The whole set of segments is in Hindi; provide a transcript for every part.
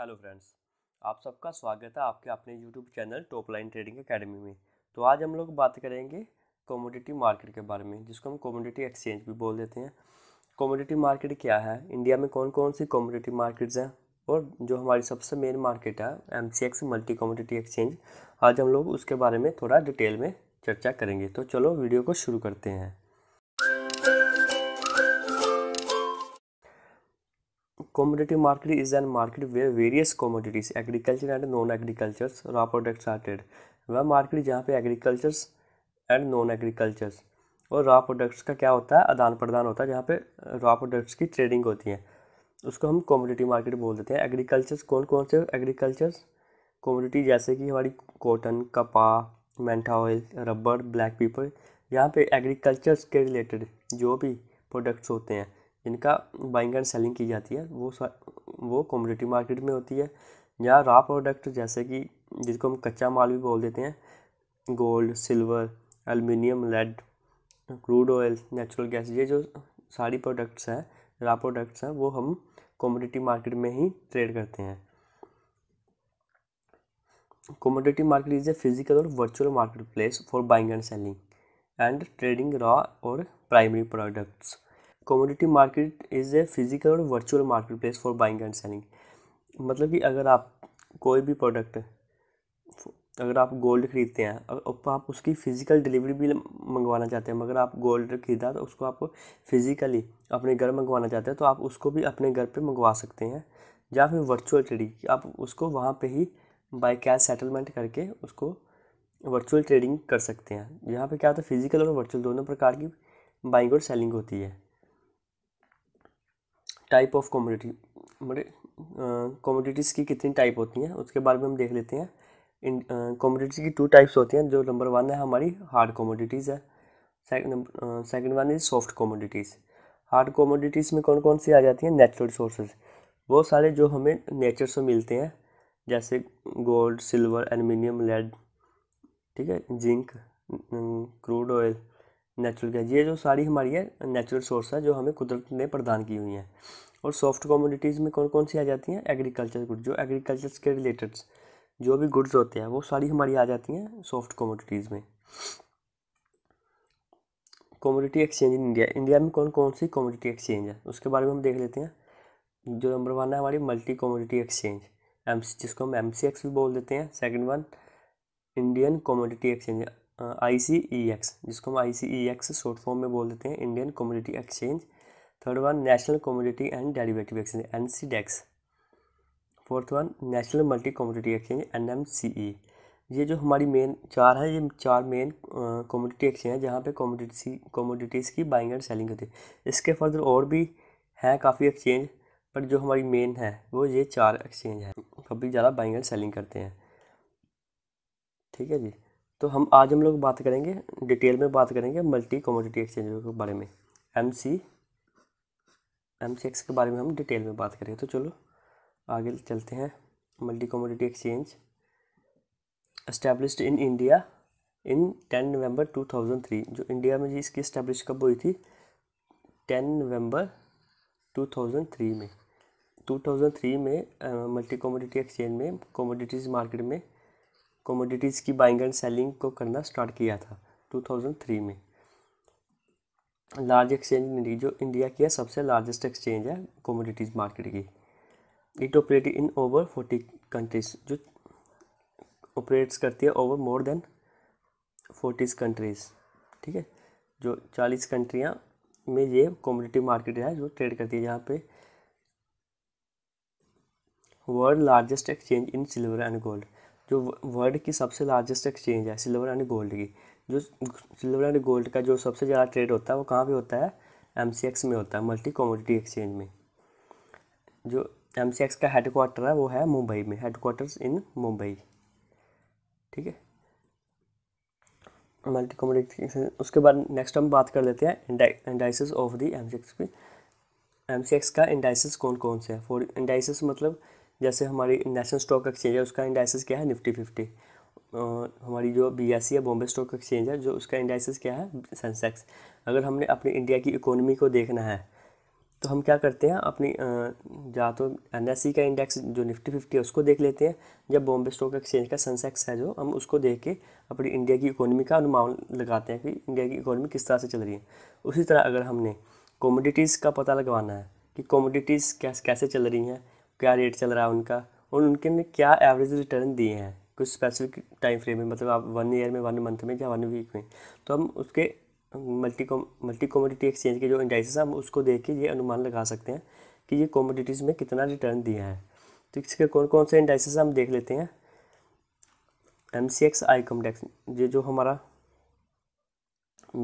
हेलो फ्रेंड्स आप सबका स्वागत है आपके अपने YouTube channel top line trading academy में तो आज हम लोग बात करेंगे कॉमोडिटी मार्केट के बारे में जिसको हम कॉमोडिटी एक्सचेंज भी बोल देते हैं कॉमोडिटी मार्केट क्या है इंडिया में कौन कौन सी कॉमोडिटी मार्केट्स हैं और जो हमारी सबसे मेन मार्केट है M C X multi commodity exchange आज हम लोग उसके बारे में थोड़ा डिटेल में चर्चा करेंगे तो चलो वीडियो को शुरू करते हैं Commodity market is a market where various commodities, agriculture and non-agricultures, raw products are traded. वह मार्केट जहाँ पे एग्रीकल्चर्स एंड नॉन एग्रीकल्चर्स और रॉ प्रोडक्ट्स का क्या होता है आदान प्रदान होता है जहाँ पे रॉ प्रोडक्ट्स की ट्रेडिंग होती है उसको हम कॉमोडिटी मार्केट बोल देते हैं एग्रीकल्चर्स कौन कौन से एग्रीकल्चर्स कॉमोडिटी जैसे कि हमारी कॉटन कपा mentha oil rubber black pepper यहाँ पे एग्रीकल्चर्स के रिलेटेड जो भी प्रोडक्ट्स होते हैं जिनका बाइंग एंड सेलिंग की जाती है वो वो कॉम्पिटिटिव मार्केट में होती है या रॉ प्रोडक्ट जैसे कि जिसको हम कच्चा माल भी बोल देते हैं gold silver aluminium lead crude oil natural gas ये जो सारी प्रोडक्ट्स हैं रॉ प्रोडक्ट्स हैं वो हम कॉमोडिटी मार्केट में ही ट्रेड करते हैं मार्केट इज़ ए फिजिकल और virtual market place for buying and selling and trading raw और primary products commodity market is a physical और virtual market place for buying and selling मतलब कि अगर आप कोई भी प्रोडक्ट अगर आप गोल्ड खरीदते हैं अगर आप उसकी फ़िज़िकल डिलीवरी भी मंगवाना चाहते हैं मगर आप गोल्ड खरीदा तो उसको आप फिज़िकली अपने घर मंगवाना चाहते हैं तो आप उसको भी अपने घर पे मंगवा सकते हैं या फिर वर्चुअल ट्रेडिंग आप उसको वहाँ पे ही बाय कैश सेटलमेंट करके उसको वर्चुअल ट्रेडिंग कर सकते हैं यहाँ पे क्या होता है फिज़िकल और वर्चुअल दोनों प्रकार की बाइंग और सेलिंग होती है टाइप ऑफ कॉमोडिटी मेरे कॉमोडिटीज़ की कितनी टाइप होती हैं उसके बारे में हम देख लेते हैं इन कॉमोडिटीज़ की टू टाइप्स होती हैं जो नंबर वन है हमारी हार्ड कॉमोडिटीज़ है second one is soft commodities hard commodities में कौन कौन सी आ जाती हैं नेचुरल रिसोर्सेज वो सारे जो हमें नेचर से मिलते हैं जैसे गोल्ड सिल्वर एल्यूमिनियम लेड ठीक है zinc crude oil natural gas ये जो सारी हमारी है नेचुरल सोर्स है जो हमें कुदरत ने प्रदान की हुई हैं और सॉफ्ट कॉमोडिटीज़ में कौन कौन सी आ जाती हैं एग्रीकल्चर गुड्स जो एग्रीकल्चर के रिलेटेड जो भी गुड्स होते हैं वो सारी हमारी आ जाती हैं सॉफ्ट कॉमोडिटीज़ में commodity exchange in India India में कौन कौन सी कॉमोडिटी एक्सचेंज है उसके बारे में हम देख लेते हैं जो नंबर वन है हमारी मल्टी कॉमोडिटी एक्सचेंज एम जिसको हम एम भी बोल देते हैं second one Indian commodity exchange I C E X जिसको हम I C E X short form में बोल देते हैं Indian community exchange third one national community and derivative exchange N C DEX fourth one national multi community exchange N M C E ये जो हमारी मेन चार हैं ये चार मेन कम्युनिटी एक्सचेंज है जहाँ पे कॉमोडिटी कॉमोडिटीज़ की बाइंग एंड सेलिंग होती है इसके फर्दर और भी हैं काफ़ी एक्सचेंज पर जो हमारी मेन है वो ये चार एक्सचेंज हैं कभी ज़्यादा बाइंग एंड सेलिंग करते हैं ठीक है जी तो हम आज हम लोग बात करेंगे डिटेल में बात करेंगे मल्टी कमोडिटी एक्सचेंज के बारे में M C M C X के बारे में हम डिटेल में बात करेंगे तो चलो आगे चलते हैं multi commodity exchange establish in India in ten November 2003 जो इंडिया में जी इसकी इस्टेब्लिश कब हुई थी टेन नवंबर 2003 में 2003 में मल्टी कमोडिटी एक्सचेंज में कमोडिटीज़ मार्केट में कमोडिटीज़ की बाइंग एंड सेलिंग को करना स्टार्ट किया था 2003 में लार्ज एक्सचेंज जो इंडिया की है सबसे लार्जेस्ट एक्सचेंज है कमोडिटीज़ मार्केट की it operate in over forty countries जो ऑपरेट्स करती है over more than forties countries ठीक है जो चालीस कंट्रियाँ में ये कॉमोडिटी मार्केट है जो ट्रेड करती है जहाँ पे world largest exchange in silver and gold जो वर्ल्ड की सबसे लार्जेस्ट एक्सचेंज है सिल्वर एंड गोल्ड की जो सिल्वर एंड गोल्ड का जो सबसे ज़्यादा ट्रेड होता है वो कहाँ पे होता है एम में होता है मल्टी कॉमोडिटी एक्सचेंज में जो एम का हेड क्वार्टर है वो है मुंबई में हेड इन मुंबई ठीक है मल्टी कॉमोडिटी उसके बाद नेक्स्ट हम बात कर लेते हैं indices of the M C X M का इंडाइसिस कौन कौन से है फॉर इंडाइसिस मतलब जैसे हमारी नेशनल स्टॉक एक्सचेंज है उसका इंडाइसिस क्या है निफ्टी फिफ्टी हमारी जो बी e है बॉम्बे स्टॉक एक्सचेंज है जो उसका इंडाइसिस क्या है सेंसेक्स अगर हमने अपनी इंडिया की इकोनॉमी को देखना है तो हम क्या करते हैं अपनी या तो एन e का इंडेक्स जो निफ्टी फिफ्टी है उसको देख लेते हैं या बॉम्बे स्टॉक एक्सचेंज का सेंसेक्स है जो हम उसको देख के अपनी इंडिया की इकोनॉमी का अनुमान लगाते हैं कि इंडिया की इकोनॉमी किस तरह से चल रही है उसी तरह अगर हमने कॉमोडिटीज़ का पता लगवाना है कि कॉमोडिटीज़ कैसे चल रही हैं क्या रेट चल रहा है उनका और उनके ने क्या एवरेज रिटर्न दिए हैं कुछ स्पेसिफिक टाइम फ्रेम में मतलब आप वन ईयर में वन मंथ में या वन वीक में तो हम उसके multi com multi commodity exchange के जो इंडाइसेस हैं हम उसको देख के ये अनुमान लगा सकते हैं कि ये कॉमोडिटीज़ में कितना रिटर्न दिया है तो इसके कौन कौन से इंडाइसेस हम देख लेते हैं M C X I Comdex ये जो हमारा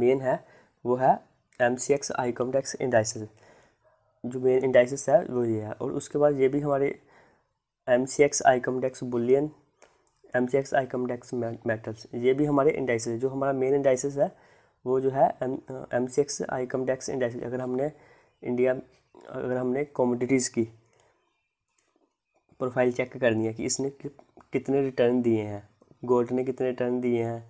मेन है वो है M C X I Comdex indices जो मेन इंडाइसिस है वो ये है और उसके बाद ये भी हमारे M C X dex bullion M C X dex metals ये भी हमारे इंडाइसिस जो हमारा मेन इंडाइसिस है वो जो है M C X dex indices अगर हमने इंडिया अगर हमने कॉमोडिटीज़ की प्रोफाइल चेक करनी है कि इसने कितने रिटर्न दिए हैं गोल्ड ने कितने रिटर्न दिए हैं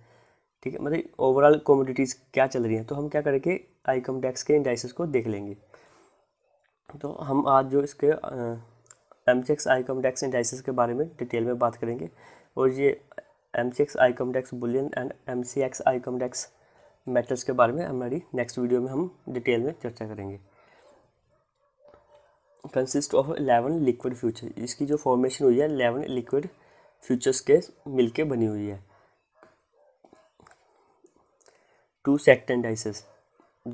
ठीक है मतलब ओवरऑल कॉमोडिटीज़ क्या चल रही हैं तो हम क्या करके आईकम डेक्स के इंडाइसिस को देख लेंगे तो हम आज जो इसके M C X I Comdex indices के बारे में डिटेल में बात करेंगे और ये M C X I Comdex bullion and M C X I Comdex metals के बारे में हमारी नेक्स्ट वीडियो में हम डिटेल में चर्चा करेंगे consist of eleven liquid future इसकी जो फॉर्मेशन हुई है एलेवन लिक्विड फ्यूचर्स के मिलके बनी हुई है टू सेक्ट एंडाइसिस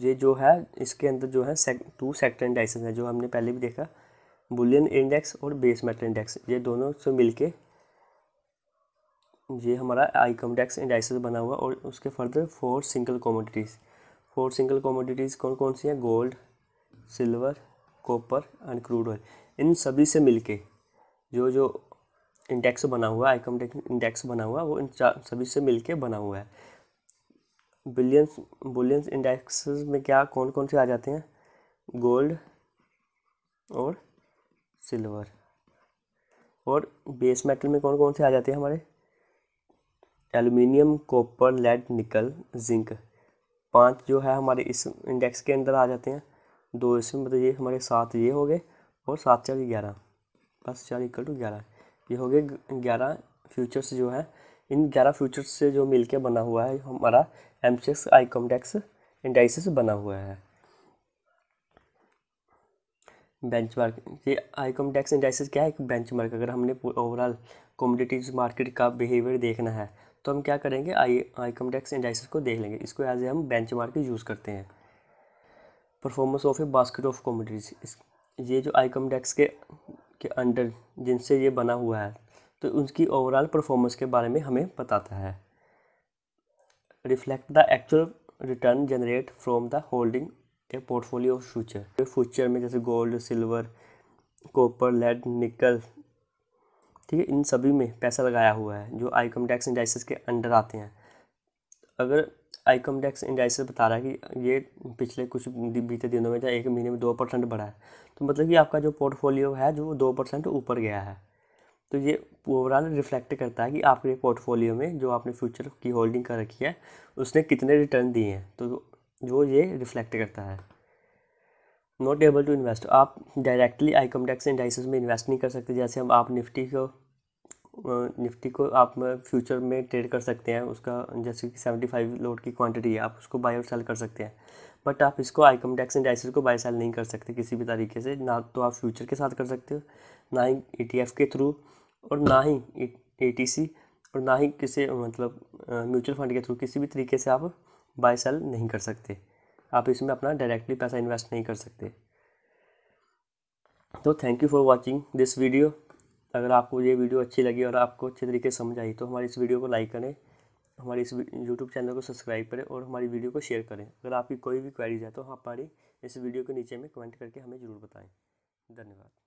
ये जो है इसके अंदर जो है सेक, टू सेक्टर इंडेक्सेस हैं जो हमने पहले भी देखा बुलियन इंडेक्स और बेस मेटल इंडेक्स ये दोनों से मिलके ये हमारा आई कॉम्डेक्स इंडेक्सेस बना हुआ और उसके further four single commodities four single commodities कौन कौन सी हैं gold silver copper and crude oil इन सभी से मिलके जो जो इंडेक्स बना हुआ है आइकम इंडेक्स बना हुआ वो इन सभी से मिलके बना हुआ है बिलियंस बुलियंस इंडेक्सेस में क्या कौन कौन से आ जाते हैं गोल्ड और सिल्वर और बेस मेटल में कौन कौन से आ जाते हैं हमारे aluminium copper lead nickel zinc पांच जो है हमारे इस इंडेक्स के अंदर आ जाते हैं दो इसमें मतलब ये हमारे सात ये हो गए और सात चार ग्यारह प्लस चार इक्वल टू ग्यारह ये हो गए ग्यारह फ्यूचर्स जो है इन ग्यारह फ्यूचर्स से जो मिलके बना हुआ है हमारा एम सिक्स आई इंडाइसिस बना हुआ है बेंच मार्क ये आई इंडाइसिस क्या है एक बेंच मार्क अगर हमने ओवरऑल कॉम्पिटिटिव मार्केट का बिहेवियर देखना है तो हम क्या करेंगे आई आई इंडाइसिस को देख लेंगे इसको एज ए हम बेंच मार्क यूज़ करते हैं performance of a basket of commodities इस ये जो आई के के अंडर जिनसे ये बना हुआ है तो उनकी ओवरऑल परफॉर्मेंस के बारे में हमें बताता है reflect the actual return generate from the holding a portfolio future future में जैसे गोल्ड सिल्वर कॉपर लेड निकल ठीक है इन सभी में पैसा लगाया हुआ है जो आईकम टैक्स इंडाइसिस के अंडर आते हैं अगर आईकम टैक्स इंडाइसिस बता रहा है कि ये पिछले कुछ बीते दिनों में या एक महीने में दो परसेंट बढ़ा है तो मतलब कि आपका जो पोर्टफोलियो है जो दो परसेंट ऊपर गया है तो ये ओवरऑल रिफ्लेक्ट करता है कि आपके पोर्टफोलियो में जो आपने फ्यूचर की होल्डिंग कर रखी है उसने कितने रिटर्न दिए हैं तो जो ये रिफ्लेक्ट करता है नॉट एबल टू इन्वेस्ट आप डायरेक्टली आई कॉम्प्लेक्स इंडाइसिस में इन्वेस्ट नहीं कर सकते जैसे हम आप निफ्टी को निफ्टी को आप फ्यूचर में ट्रेड कर सकते हैं उसका जैसे कि सेवेंटी फाइव लोड की क्वांटिटी है आप उसको बाय और सेल कर सकते हैं बट आप इसको आइकम टैक्स एंड आइसर को बाई सेल नहीं कर सकते किसी भी तरीके से ना तो आप फ्यूचर के साथ कर सकते हो ना ही ई e के थ्रू और ना ही ए और ना ही किसी मतलब म्यूचुअल फंड के थ्रू किसी भी तरीके से आप बाई सेल नहीं कर सकते आप इसमें अपना डायरेक्टली पैसा इन्वेस्ट नहीं कर सकते तो thank you for watching this video अगर आपको ये वीडियो अच्छी लगी और आपको अच्छे तरीके से समझ आई तो हमारी इस वीडियो को लाइक करें हमारे इस यूट्यूब चैनल को सब्सक्राइब करें और हमारी वीडियो को शेयर करें अगर आपकी कोई भी क्वेरीज है तो हमारी इस वीडियो के नीचे में कमेंट करके हमें ज़रूर बताएँ धन्यवाद